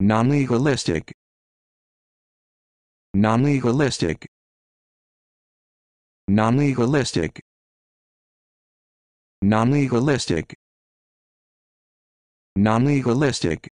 non-legalistic non-legalistic non-legalistic non-legalistic non-legalistic